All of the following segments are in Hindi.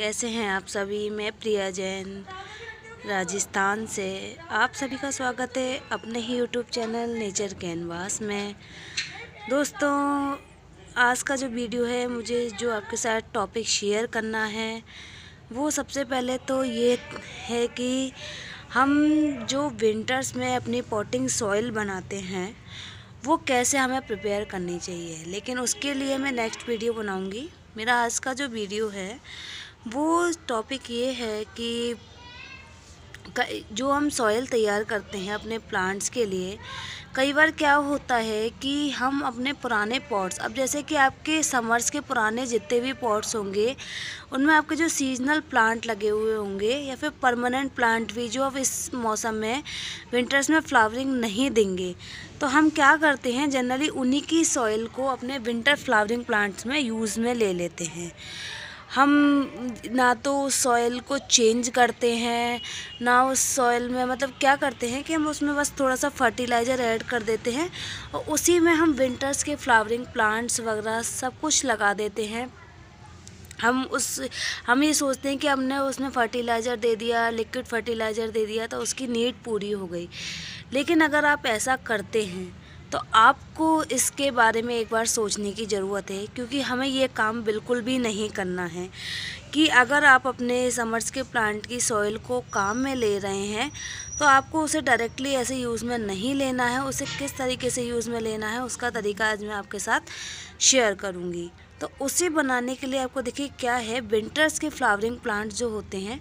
कैसे हैं आप सभी मैं प्रिया जैन राजस्थान से आप सभी का स्वागत है अपने ही यूट्यूब चैनल नेचर कैनवास में दोस्तों आज का जो वीडियो है मुझे जो आपके साथ टॉपिक शेयर करना है वो सबसे पहले तो ये है कि हम जो विंटर्स में अपनी पॉटिंग सॉइल बनाते हैं वो कैसे हमें प्रिपेयर करनी चाहिए लेकिन उसके लिए मैं नेक्स्ट वीडियो बनाऊंगी मेरा आज का जो वीडियो है वो टॉपिक ये है कि जो हम सॉयल तैयार करते हैं अपने प्लांट्स के लिए कई बार क्या होता है कि हम अपने पुराने पॉट्स अब जैसे कि आपके समर्स के पुराने जितने भी पॉट्स होंगे उनमें आपके जो सीजनल प्लांट लगे हुए होंगे या फिर परमानेंट प्लांट भी जो अब इस मौसम में विंटर्स में फ्लावरिंग नहीं देंगे तो हम क्या करते हैं जनरली उन्हीं की सॉइल को अपने विंटर फ्लावरिंग प्लांट्स में यूज़ में ले लेते हैं हम ना तो उस सॉइल को चेंज करते हैं ना उस सॉइल में मतलब क्या करते हैं कि हम उसमें बस थोड़ा सा फर्टिलाइज़र ऐड कर देते हैं और उसी में हम विंटर्स के फ्लावरिंग प्लांट्स वगैरह सब कुछ लगा देते हैं हम उस हम ये सोचते हैं कि हमने उसमें फर्टिलाइज़र दे दिया लिक्विड फर्टिलाइज़र दे दिया तो उसकी नीड पूरी हो गई लेकिन अगर आप ऐसा करते हैं तो आपको इसके बारे में एक बार सोचने की ज़रूरत है क्योंकि हमें ये काम बिल्कुल भी नहीं करना है कि अगर आप अपने समर्स के प्लांट की सॉइल को काम में ले रहे हैं तो आपको उसे डायरेक्टली ऐसे यूज़ में नहीं लेना है उसे किस तरीके से यूज़ में लेना है उसका तरीका आज मैं आपके साथ शेयर करूँगी तो उसे बनाने के लिए आपको देखिए क्या है विंटर्स के फ्लावरिंग प्लांट जो होते हैं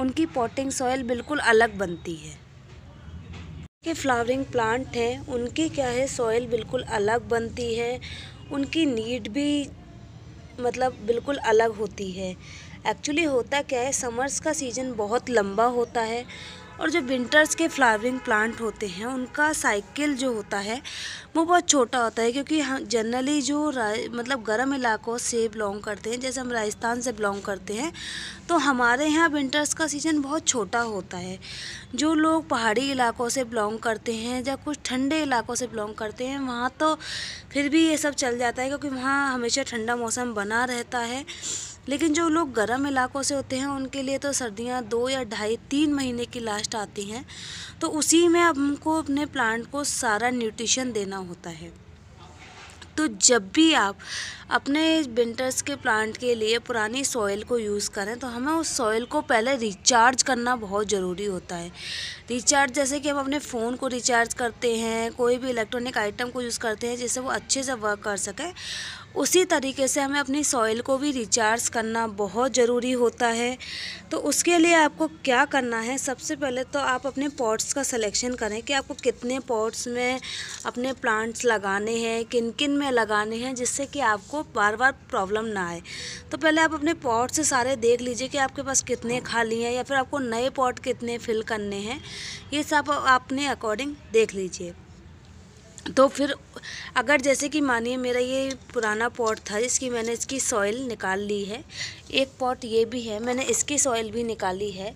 उनकी पॉटिंग सॉइल बिल्कुल अलग बनती है के फ्लावरिंग प्लांट हैं उनकी क्या है सॉइल बिल्कुल अलग बनती है उनकी नीड भी मतलब बिल्कुल अलग होती है एक्चुअली होता क्या है समर्स का सीज़न बहुत लंबा होता है और जो विंटर्स के फ्लावरिंग प्लांट होते हैं उनका साइकिल जो होता है वो बहुत छोटा होता है क्योंकि हम जनरली जो मतलब गर्म इलाकों से बिलोंग करते हैं जैसे हम राजस्थान से बिलोंग करते हैं तो हमारे यहाँ विंटर्स का सीज़न बहुत छोटा होता है जो लोग पहाड़ी इलाकों से बिलोंग करते हैं या कुछ ठंडे इलाकों से बिलोंग करते हैं वहाँ तो फिर भी ये सब चल जाता है क्योंकि वहाँ हमेशा ठंडा मौसम बना रहता है लेकिन जो लोग गर्म इलाकों से होते हैं उनके लिए तो सर्दियाँ दो या ढाई तीन महीने की लास्ट आती हैं तो उसी में हमको अपने प्लांट को सारा न्यूट्रिशन देना होता है तो जब भी आप अपने विंटर्स के प्लांट के लिए पुरानी सॉइल को यूज़ करें तो हमें उस सॉइल को पहले रिचार्ज करना बहुत ज़रूरी होता है रिचार्ज जैसे कि हम अपने फ़ोन को रिचार्ज करते हैं कोई भी इलेक्ट्रॉनिक आइटम को यूज़ करते हैं जिससे वो अच्छे से वर्क कर सके उसी तरीके से हमें अपनी सॉइल को भी रिचार्ज करना बहुत ज़रूरी होता है तो उसके लिए आपको क्या करना है सबसे पहले तो आप अपने पॉट्स का सिलेक्शन करें कि आपको कितने पॉट्स में अपने प्लांट्स लगाने हैं किन किन में लगाने हैं जिससे कि आपको बार बार प्रॉब्लम ना आए तो पहले आप अपने पॉट्स सारे देख लीजिए कि आपके पास कितने खाली हैं या फिर आपको नए पॉट कितने फिल करने हैं ये सब अपने अकॉर्डिंग देख लीजिए तो फिर अगर जैसे कि मानिए मेरा ये पुराना पॉट था इसकी मैंने इसकी सॉइल निकाल ली है एक पॉट ये भी है मैंने इसकी सॉइल भी निकाली है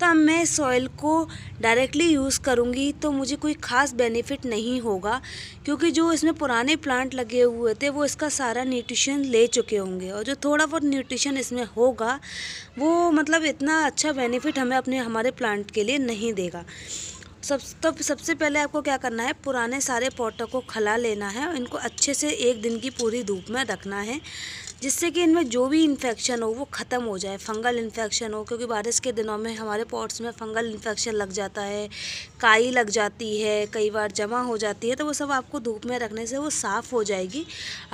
तो अब मैं सॉइल को डायरेक्टली यूज़ करूँगी तो मुझे कोई ख़ास बेनिफिट नहीं होगा क्योंकि जो इसमें पुराने प्लांट लगे हुए थे वो इसका सारा न्यूट्रिशन ले चुके होंगे और जो थोड़ा बहुत न्यूट्रिशन इसमें होगा वो मतलब इतना अच्छा बेनिफिट हमें अपने हमारे प्लांट के लिए नहीं देगा सब तो सबसे पहले आपको क्या करना है पुराने सारे पौटों को खला लेना है और इनको अच्छे से एक दिन की पूरी धूप में रखना है जिससे कि इनमें जो भी इन्फेक्शन हो वो ख़त्म हो जाए फंगल इन्फेक्शन हो क्योंकि बारिश के दिनों में हमारे पॉट्स में फंगल इन्फेक्शन लग जाता है काई लग जाती है कई बार जमा हो जाती है तो वो सब आपको धूप में रखने से वो साफ़ हो जाएगी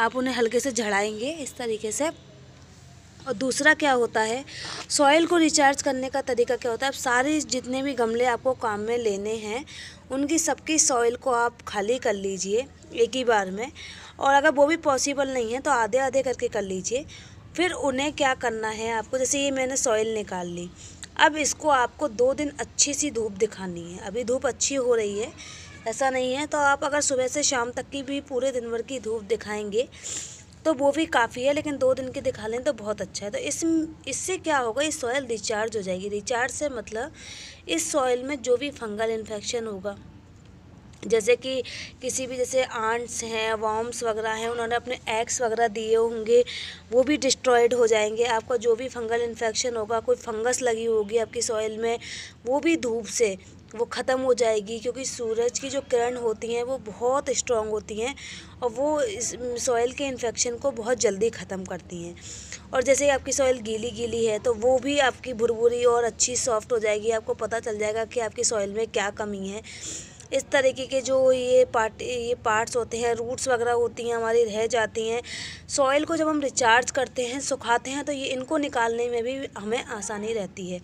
आप उन्हें हल्के से झड़ाएँगे इस तरीके से और दूसरा क्या होता है सॉइल को रिचार्ज करने का तरीका क्या होता है आप सारे जितने भी गमले आपको काम में लेने हैं उनकी सबकी सॉइल को आप खाली कर लीजिए एक ही बार में और अगर वो भी पॉसिबल नहीं है तो आधे आधे करके कर लीजिए फिर उन्हें क्या करना है आपको जैसे ये मैंने सॉइल निकाल ली अब इसको आपको दो दिन अच्छी सी धूप दिखानी है अभी धूप अच्छी हो रही है ऐसा नहीं है तो आप अगर सुबह से शाम तक की भी पूरे दिन भर की धूप दिखाएंगे तो वो भी काफ़ी है लेकिन दो दिन की दिखा लें तो बहुत अच्छा है तो इस इससे क्या होगा ये सॉयल रिचार्ज हो जाएगी रिचार्ज से मतलब इस सॉयल में जो भी फंगल इन्फेक्शन होगा जैसे कि किसी भी जैसे आंट्स हैं वॉम्स वगैरह हैं उन्होंने अपने एग्स वगैरह दिए होंगे वो भी डिस्ट्रॉयड हो जाएंगे आपका जो भी फंगल इन्फेक्शन होगा कोई फंगस लगी होगी आपकी सॉइल में वो भी धूप से वो ख़त्म हो जाएगी क्योंकि सूरज की जो किरण होती हैं वो बहुत स्ट्रॉन्ग होती हैं और वो सॉइल के इन्फेक्शन को बहुत जल्दी ख़त्म करती हैं और जैसे ही आपकी सॉइल गीली गीली है तो वो भी आपकी भुरभुरी और अच्छी सॉफ्ट हो जाएगी आपको पता चल जाएगा कि आपकी सॉइल में क्या कमी है इस तरीके के जो ये पार्ट ये पार्ट्स होते हैं रूट्स वगैरह होती हैं हमारी रह जाती हैं सॉइल को जब हम रिचार्ज करते हैं सुखाते हैं तो ये इनको निकालने में भी हमें आसानी रहती है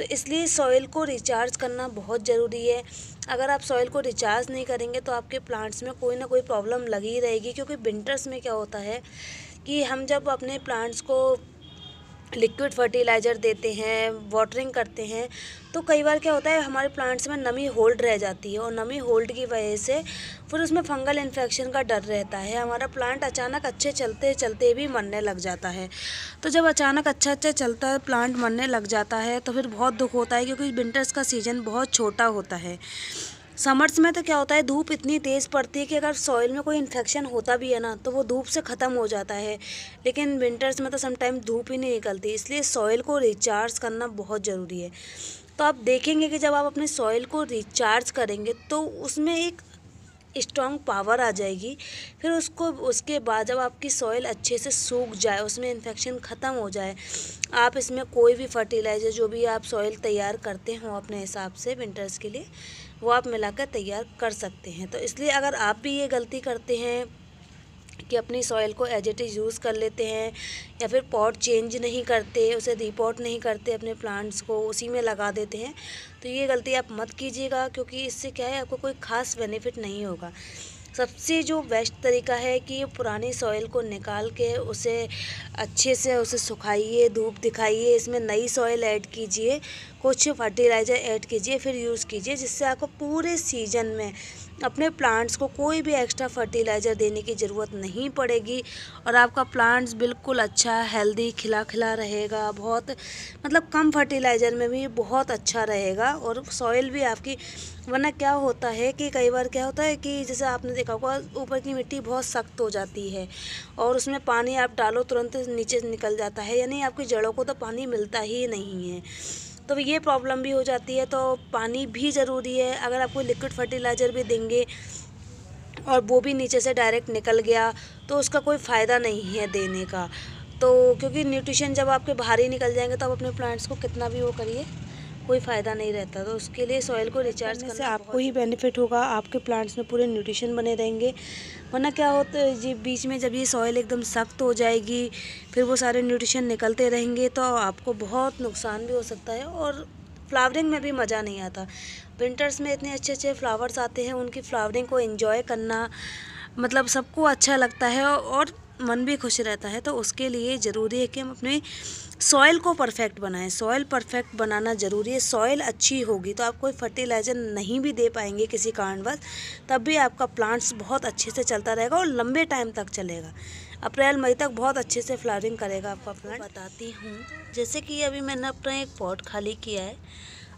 तो इसलिए सॉइल को रिचार्ज करना बहुत ज़रूरी है अगर आप सॉइल को रिचार्ज नहीं करेंगे तो आपके प्लांट्स में कोई ना कोई प्रॉब्लम लगी ही रहेगी क्योंकि विंटर्स में क्या होता है कि हम जब अपने प्लांट्स को लिक्विड फर्टिलाइज़र देते हैं वाटरिंग करते हैं तो कई बार क्या होता है हमारे प्लांट्स में नमी होल्ड रह जाती है और नमी होल्ड की वजह से फिर उसमें फंगल इन्फेक्शन का डर रहता है हमारा प्लांट अचानक अच्छे चलते चलते भी मरने लग जाता है तो जब अचानक अच्छा अच्छा चलता है प्लांट मरने लग जाता है तो फिर बहुत दुख होता है क्योंकि विंटर्स का सीज़न बहुत छोटा होता है समर्स में तो क्या होता है धूप इतनी तेज़ पड़ती है कि अगर सॉइल में कोई इन्फेक्शन होता भी है ना तो वो धूप से ख़त्म हो जाता है लेकिन विंटर्स में तो समटाइम धूप ही नहीं निकलती इसलिए सॉइल को रिचार्ज करना बहुत ज़रूरी है तो आप देखेंगे कि जब आप अपने सॉइल को रिचार्ज करेंगे तो उसमें एक स्ट्रॉन्ग पावर आ जाएगी फिर उसको उसके बाद जब आपकी सॉइल अच्छे से सूख जाए उसमें इन्फेक्शन ख़त्म हो जाए आप इसमें कोई भी फर्टिलाइज़र जो भी आप सॉइल तैयार करते हो अपने हिसाब से विंटर्स के लिए वो आप मिलाकर तैयार कर सकते हैं तो इसलिए अगर आप भी ये गलती करते हैं कि अपनी सॉइल को एज इट इज़ यूज़ कर लेते हैं या फिर पॉट चेंज नहीं करते उसे रिपोर्ट नहीं करते अपने प्लांट्स को उसी में लगा देते हैं तो ये गलती आप मत कीजिएगा क्योंकि इससे क्या है आपको कोई ख़ास बेनिफिट नहीं होगा सबसे जो बेस्ट तरीका है कि ये पुरानी सॉइल को निकाल के उसे अच्छे से उसे सुखाइए धूप दिखाइए इसमें नई सॉइल ऐड कीजिए कुछ फर्टिलाइज़र ऐड कीजिए फिर यूज़ कीजिए जिससे आपको पूरे सीजन में अपने प्लांट्स को कोई भी एक्स्ट्रा फर्टिलाइज़र देने की ज़रूरत नहीं पड़ेगी और आपका प्लांट्स बिल्कुल अच्छा हेल्दी खिला खिला रहेगा बहुत मतलब कम फर्टिलाइज़र में भी बहुत अच्छा रहेगा और सॉइल भी आपकी वरना क्या होता है कि कई बार क्या होता है कि जैसे आपने देखा होगा ऊपर की मिट्टी बहुत सख्त हो जाती है और उसमें पानी आप डालो तुरंत नीचे निकल जाता है यानी आपकी जड़ों को तो पानी मिलता ही नहीं है तो ये प्रॉब्लम भी हो जाती है तो पानी भी ज़रूरी है अगर आपको लिक्विड फर्टिलाइज़र भी देंगे और वो भी नीचे से डायरेक्ट निकल गया तो उसका कोई फ़ायदा नहीं है देने का तो क्योंकि न्यूट्रिशन जब आपके बाहर ही निकल जाएंगे तो आप अपने प्लांट्स को कितना भी वो करिए कोई फ़ायदा नहीं रहता तो उसके लिए सॉइल को रिचार्ज करने से आपको ही बेनिफिट होगा आपके प्लांट्स में पूरे न्यूट्रिशन बने रहेंगे वरना क्या होता है जी बीच में जब ये सॉइल एकदम सख्त हो जाएगी फिर वो सारे न्यूट्रिशन निकलते रहेंगे तो आपको बहुत नुकसान भी हो सकता है और फ्लावरिंग में भी मज़ा नहीं आता विंटर्स में इतने अच्छे अच्छे फ्लावर्स आते हैं उनकी फ्लावरिंग को इन्जॉय करना मतलब सबको अच्छा लगता है और मन भी खुश रहता है तो उसके लिए ज़रूरी है कि हम अपने सॉइल को परफेक्ट बनाएं सॉइल परफेक्ट बनाना ज़रूरी है सॉइल अच्छी होगी तो आप कोई फर्टिलाइज़र नहीं भी दे पाएंगे किसी कारणवश तब भी आपका प्लांट्स बहुत अच्छे से चलता रहेगा और लंबे टाइम तक चलेगा अप्रैल मई तक बहुत अच्छे से फ्लावरिंग करेगा आपका प्लांट बताती हूँ जैसे कि अभी मैंने अपना एक पॉट खाली किया है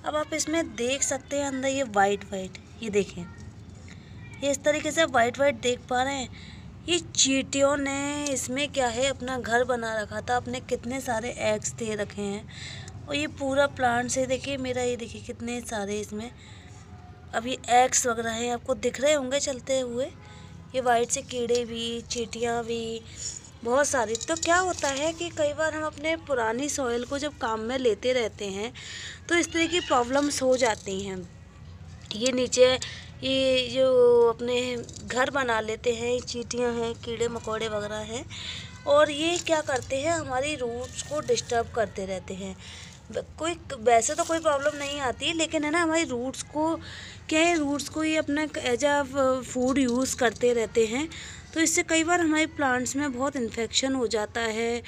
अब आप इसमें देख सकते हैं अंदर ये वाइट वाइट ये देखें ये इस तरीके से वाइट वाइट देख पा रहे हैं ये चीटियों ने इसमें क्या है अपना घर बना रखा था अपने कितने सारे एग्स दे रखे हैं और ये पूरा प्लांट से देखिए मेरा ये देखिए कितने सारे इसमें अब ये एग्स वगैरह हैं आपको दिख रहे होंगे चलते हुए ये वाइट से कीड़े भी चीटियाँ भी बहुत सारी तो क्या होता है कि कई बार हम अपने पुरानी सॉइल को जब काम में लेते रहते हैं तो इस तरह की प्रॉब्लम्स हो जाती हैं ये नीचे ये जो अपने घर बना लेते हैं चीटियां चीटियाँ हैं कीड़े मकोड़े वगैरह हैं और ये क्या करते हैं हमारी रूट्स को डिस्टर्ब करते रहते हैं कोई वैसे तो कोई प्रॉब्लम नहीं आती लेकिन है ना हमारी रूट्स को क्या है रूट्स को ये अपना एज आ फूड यूज़ करते रहते हैं तो इससे कई बार हमारे प्लांट्स में बहुत इन्फेक्शन हो जाता है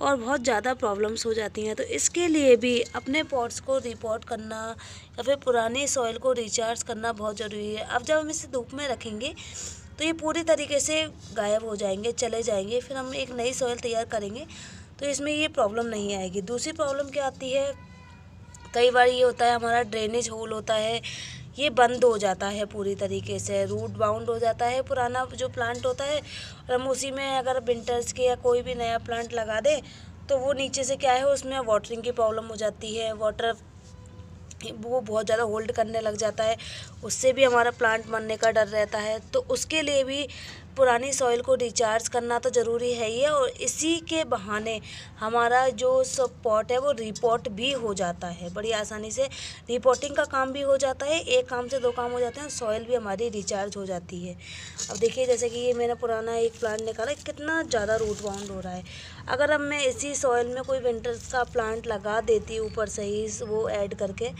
और बहुत ज़्यादा प्रॉब्लम्स हो जाती हैं तो इसके लिए भी अपने पॉट्स को रिपोर्ट करना या फिर पुरानी सॉइल को रिचार्ज करना बहुत ज़रूरी है अब जब हम इसे धूप में रखेंगे तो ये पूरी तरीके से गायब हो जाएंगे चले जाएंगे फिर हम एक नई सॉइल तैयार करेंगे तो इसमें ये प्रॉब्लम नहीं आएगी दूसरी प्रॉब्लम क्या आती है कई बार ये होता है हमारा ड्रेनेज होल होता है ये बंद हो जाता है पूरी तरीके से रूट बाउंड हो जाता है पुराना जो प्लांट होता है और हम उसी में अगर विंटर्स के या कोई भी नया प्लांट लगा दें तो वो नीचे से क्या है उसमें वाटरिंग की प्रॉब्लम हो जाती है वाटर वो बहुत ज़्यादा होल्ड करने लग जाता है उससे भी हमारा प्लांट मरने का डर रहता है तो उसके लिए भी पुरानी सॉइल को रिचार्ज करना तो ज़रूरी है ही है और इसी के बहाने हमारा जो सब पॉट है वो रिपोर्ट भी हो जाता है बड़ी आसानी से रिपोर्टिंग का काम भी हो जाता है एक काम से दो काम हो जाते हैं सॉइल भी हमारी रिचार्ज हो जाती है अब देखिए जैसे कि ये मेरा पुराना एक प्लांट निकाला कितना ज़्यादा रूट बाउंड हो रहा है अगर अब मैं इसी सॉइल में कोई विंटर्स का प्लांट लगा देती ऊपर से ही वो ऐड करके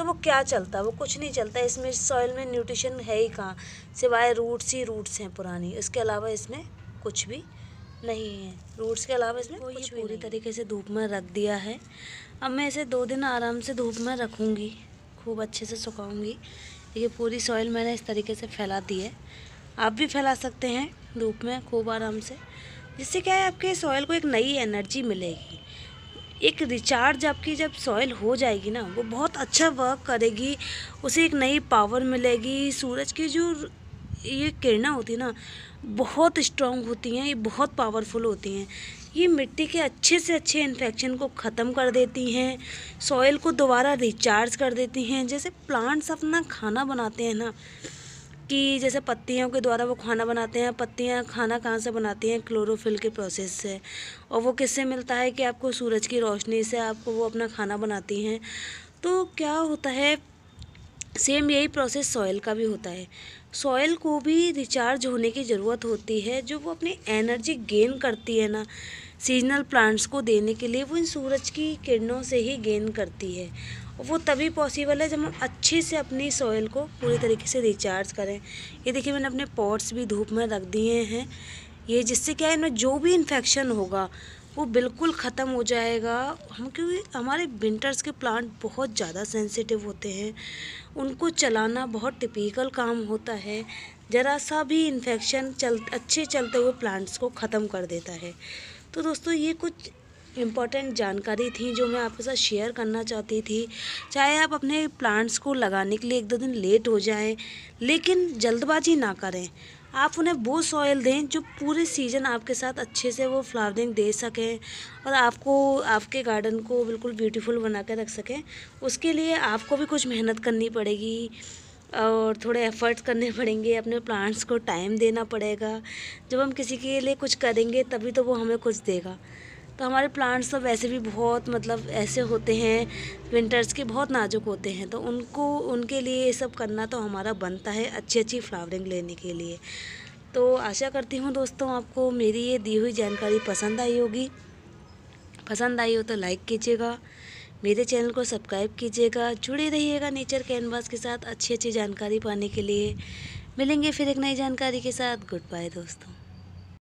तो वो क्या चलता वो कुछ नहीं चलता इसमें सॉइल में न्यूट्रिशन है ही कहाँ सिवाय रूट्स ही रूट्स हैं पुरानी इसके अलावा इसमें कुछ भी नहीं है रूट्स के अलावा इसमें कुछ ये पूरी तरीके से धूप में रख दिया है अब मैं इसे दो दिन आराम से धूप में रखूँगी खूब अच्छे से सुखाऊँगी ये पूरी सॉइल मैंने इस तरीके से फैला दी है आप भी फैला सकते हैं धूप में खूब आराम से जिससे क्या है आपके सॉइल को एक नई एनर्जी मिलेगी एक रिचार्ज आपकी जब सॉइल हो जाएगी ना वो बहुत अच्छा वर्क करेगी उसे एक नई पावर मिलेगी सूरज की जो ये किरणा होती है ना बहुत स्ट्रॉन्ग होती हैं ये बहुत पावरफुल होती हैं ये मिट्टी के अच्छे से अच्छे इन्फेक्शन को ख़त्म कर देती हैं सॉइल को दोबारा रिचार्ज कर देती हैं जैसे प्लांट्स अपना खाना बनाते हैं ना कि जैसे पत्तियों के द्वारा वो खाना बनाते हैं पत्तियाँ खाना कहाँ से बनाती हैं क्लोरोफिल के प्रोसेस से और वो किससे मिलता है कि आपको सूरज की रोशनी से आपको वो अपना खाना बनाती हैं तो क्या होता है सेम यही प्रोसेस सॉयल का भी होता है सॉयल को भी रिचार्ज होने की ज़रूरत होती है जो वो अपनी एनर्जी गेन करती है ना सीजनल प्लांट्स को देने के लिए वो इन सूरज की किरणों से ही गेन करती है वो तभी पॉसिबल है जब हम अच्छे से अपनी सॉइल को पूरी तरीके से रिचार्ज करें ये देखिए मैंने अपने पॉट्स भी धूप में रख दिए हैं ये जिससे क्या है इनमें जो भी इन्फेक्शन होगा वो बिल्कुल ख़त्म हो जाएगा हम क्योंकि हमारे विंटर्स के प्लांट बहुत ज़्यादा सेंसिटिव होते हैं उनको चलाना बहुत टिपिकल काम होता है ज़रा सा भी इन्फेक्शन चल अच्छे चलते हुए प्लांट्स को ख़त्म कर देता है तो दोस्तों ये कुछ इम्पॉर्टेंट जानकारी थी जो मैं आपके साथ शेयर करना चाहती थी चाहे आप अपने प्लांट्स को लगाने के लिए एक दो दिन लेट हो जाएं लेकिन जल्दबाजी ना करें आप उन्हें वो सॉयल दें जो पूरे सीज़न आपके साथ अच्छे से वो फ्लावरिंग दे सकें और आपको आपके गार्डन को बिल्कुल ब्यूटीफुल बना कर रख सकें उसके लिए आपको भी कुछ मेहनत करनी पड़ेगी और थोड़े एफ़र्ट्स करने पड़ेंगे अपने प्लांट्स को टाइम देना पड़ेगा जब हम किसी के लिए कुछ करेंगे तभी तो वो हमें कुछ देगा तो हमारे प्लांट्स तो वैसे भी बहुत मतलब ऐसे होते हैं विंटर्स के बहुत नाजुक होते हैं तो उनको उनके लिए ये सब करना तो हमारा बनता है अच्छी अच्छी फ्लावरिंग लेने के लिए तो आशा करती हूँ दोस्तों आपको मेरी ये दी हुई जानकारी पसंद आई होगी पसंद आई हो तो लाइक कीजिएगा मेरे चैनल को सब्सक्राइब कीजिएगा जुड़े रहिएगा नेचर कैनवास के साथ अच्छी अच्छी जानकारी पाने के लिए मिलेंगे फिर एक नई जानकारी के साथ गुड बाय दोस्तों